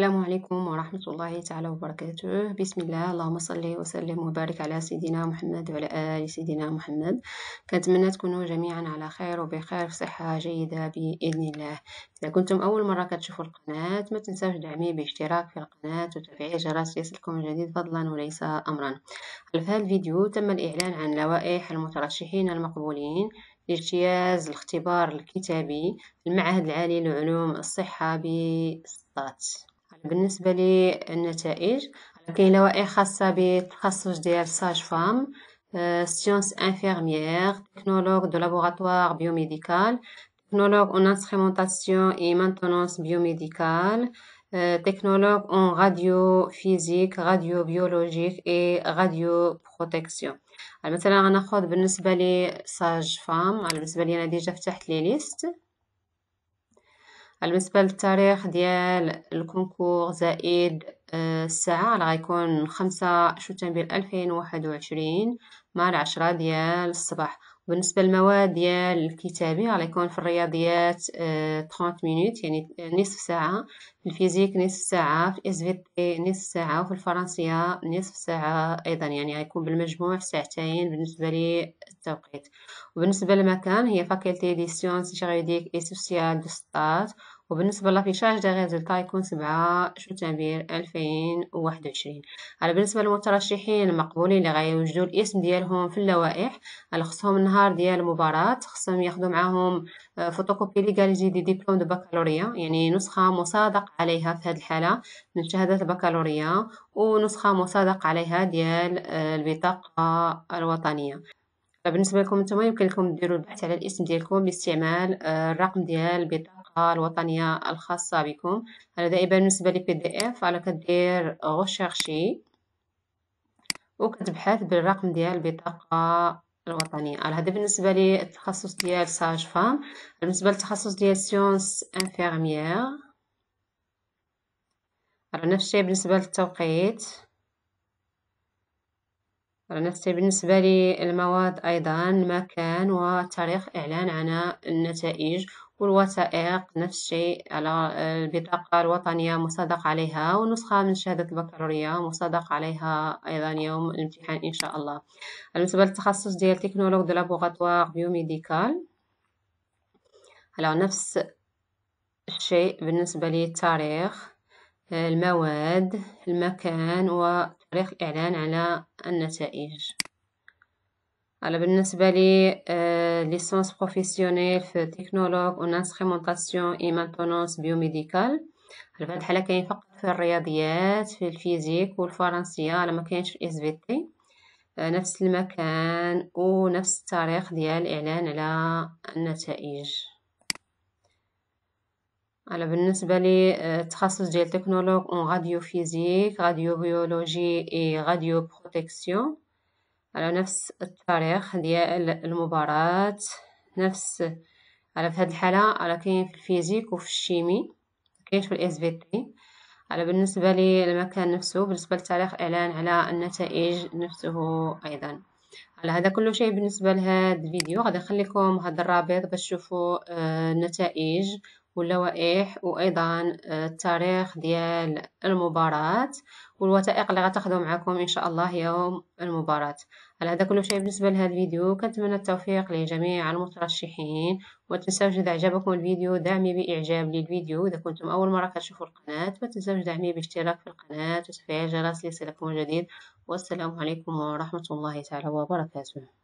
السلام عليكم ورحمة الله تعالى وبركاته بسم الله اللهم صل وسلم وبارك على سيدنا محمد وعلى آل سيدنا محمد كنتمنى تكونوا جميعا على خير وبخير في صحة جيدة بإذن الله إذا كنتم أول مرة كتشوفوا القناة ما تنساوش دعمي باشتراك في القناة وتفعيل جرس ليصلكم الجديد فضلا وليس أمرا في هذا الفيديو تم الإعلان عن لوائح المترشحين المقبولين لاجتياز الاختبار الكتابي المعهد العالي لعلوم الصحة بسطات بالنسبه للنتائج كاين لوائح خاصه بالتخصص ديال ساج فام سيونس انفيرميير تكنولوج دو لابوغاتوار بيوميديكال تكنولوج اون انسترومونطاسيون اي مانتونونس بيوميديكال تكنولوج اون راديو فيزيك راديو بيولوجيك اي راديو بروتيكسيون مثلا غناخذ بالنسبه لي ساج فام آه، euh, بالنسبه لي انا ديجا فتحت لي ليست بالنسبة للتاريخ ديال الكونكور زائد آه، الساعة راه غيكون خمسة شتنبر ألفين وواحد وعشرين مع العشرة ديال الصباح بالنسبة للمواد ديال الكتابي راه يكون في الرياضيات آه، تخونت مينوت يعني نصف ساعة في الفيزيك نصف ساعة في الاس في تي نصف ساعة وفي الفرنسية نصف ساعة أيضا يعني غيكون بالمجموع ساعتين بالنسبة لي التوقيت وبالنسبة للمكان هي فاكولتي دي سيونس جيريديك اي سوسيال دو سطات وبالنسبة لافيشاج دي غيزلتا يكون سبعة شتنبير ألفين وواحد وعشرين على بالنسبة للمترشحين المقبولين اللي غيوجدوا الاسم ديالهم في اللوائح على خصهم النهار ديال المباراة خصهم ياخدو معاهم فوتوكوبي ليغاليزي دي ديبلوم دو بكالوريا يعني نسخة مصادق عليها في هذه الحالة من شهادة البكالوريا ونسخة مصادق عليها ديال آه، البطاقة الوطنية بالنسبة لكم نتوما يمكن لكم ديروا البحث على الاسم ديالكم باستعمال آه، الرقم ديال البطاقة الوطنية الخاصة بكم أنا دائما بالنسبة لي بي دي إف على كدير غوشيرشي وكتبحث بالرقم ديال البطاقة الوطنية هذا بالنسبة لي التخصص ديال ساج فام بالنسبة للتخصص ديال سيونس انفيرميير راه نفس الشيء بالنسبة للتوقيت راه نفس الشيء بالنسبة للمواد أيضا المكان وتاريخ إعلان عن النتائج والوثائق نفس الشيء على البطاقة آه، الوطنية مصادق عليها ونسخة من شهادة البكالوريا مصادق عليها أيضا يوم الامتحان إن شاء الله بالنسبة للتخصص ديال تكنولوج دو لابوغاتوار بيوميديكال على نفس الشيء بالنسبة للتاريخ آه، المواد المكان وتاريخ الإعلان على النتائج أنا بالنسبة لي ليسونس آه، بروفيسيونيل في تكنولوج و ونانسخيمونطاسيون إي مانتونونس بيوميديكال على بهاد الحالة كاين فقط في الرياضيات في الفيزيك والفرنسية على ما كاينش في اس في تي نفس المكان ونفس التاريخ ديال الاعلان على النتائج على بالنسبه لي التخصص آه، ديال تكنولوج اون راديو فيزيك راديو بيولوجي اي راديو بروتيكسيون على نفس التاريخ ديال المباراة نفس على في هذه الحالة على كاين في الفيزيك وفي الشيمي كاينش في الاس في تي على بالنسبة للمكان نفسه بالنسبة لتاريخ الإعلان على النتائج نفسه أيضا على هذا كل شيء بالنسبة لهذا الفيديو غادي نخليكم هذا الرابط باش تشوفوا آه، النتائج واللوائح وايضا آه، التاريخ ديال المباراه والوثائق اللي غتاخذوا معكم ان شاء الله يوم المباراه على هذا كل شيء بالنسبه لهذا الفيديو كنتمنى التوفيق لجميع المترشحين وما تنساوش اذا عجبكم الفيديو دعمي باعجاب للفيديو اذا كنتم اول مره كتشوفوا القناه ما تنساوش دعمي باشتراك في القناه وتفعيل الجرس ليصلكم الجديد والسلام عليكم ورحمه الله تعالى وبركاته